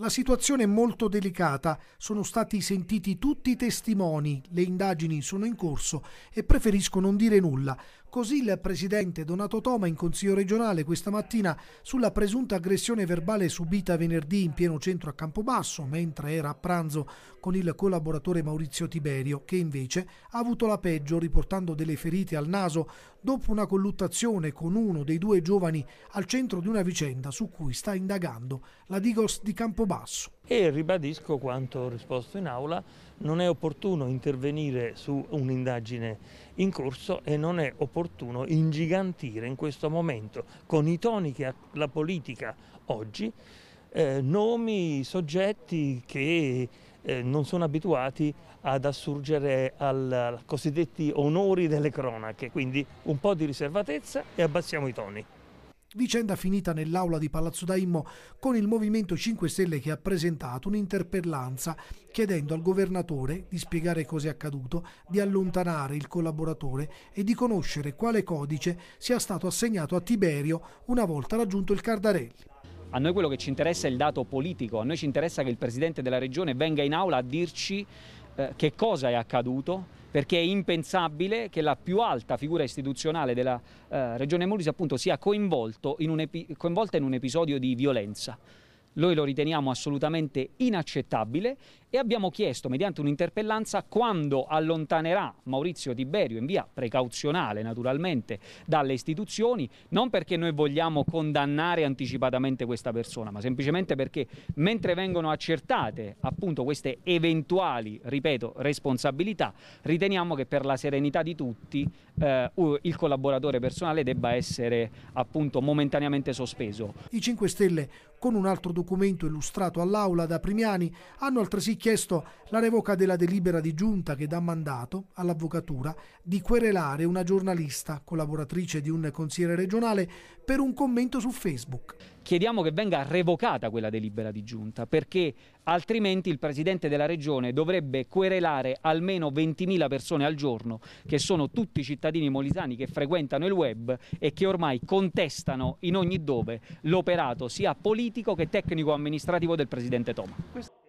La situazione è molto delicata, sono stati sentiti tutti i testimoni, le indagini sono in corso e preferisco non dire nulla. Così il presidente Donato Toma in consiglio regionale questa mattina sulla presunta aggressione verbale subita venerdì in pieno centro a Campobasso mentre era a pranzo con il collaboratore Maurizio Tiberio che invece ha avuto la peggio riportando delle ferite al naso dopo una colluttazione con uno dei due giovani al centro di una vicenda su cui sta indagando la Digos di Campobasso e ribadisco quanto ho risposto in aula, non è opportuno intervenire su un'indagine in corso e non è opportuno ingigantire in questo momento con i toni che ha la politica oggi eh, nomi, soggetti che eh, non sono abituati ad assurgere ai cosiddetti onori delle cronache, quindi un po' di riservatezza e abbassiamo i toni. Vicenda finita nell'aula di Palazzo Daimmo con il Movimento 5 Stelle che ha presentato un'interpellanza chiedendo al governatore di spiegare cosa è accaduto, di allontanare il collaboratore e di conoscere quale codice sia stato assegnato a Tiberio una volta raggiunto il Cardarelli. A noi quello che ci interessa è il dato politico, a noi ci interessa che il Presidente della Regione venga in aula a dirci eh, che cosa è accaduto, perché è impensabile che la più alta figura istituzionale della eh, Regione Molise appunto sia coinvolta in un episodio di violenza. Noi lo riteniamo assolutamente inaccettabile e abbiamo chiesto mediante un'interpellanza quando allontanerà Maurizio Tiberio in via precauzionale naturalmente dalle istituzioni, non perché noi vogliamo condannare anticipatamente questa persona, ma semplicemente perché mentre vengono accertate appunto queste eventuali, ripeto, responsabilità, riteniamo che per la serenità di tutti eh, il collaboratore personale debba essere appunto momentaneamente sospeso. I 5 Stelle con un altro documento documento illustrato all'Aula da Primiani, hanno altresì chiesto la revoca della delibera di giunta che dà mandato all'avvocatura di querelare una giornalista, collaboratrice di un consigliere regionale, per un commento su Facebook chiediamo che venga revocata quella delibera di giunta, perché altrimenti il presidente della regione dovrebbe querelare almeno 20.000 persone al giorno, che sono tutti cittadini molisani che frequentano il web e che ormai contestano in ogni dove l'operato sia politico che tecnico-amministrativo del presidente Toma.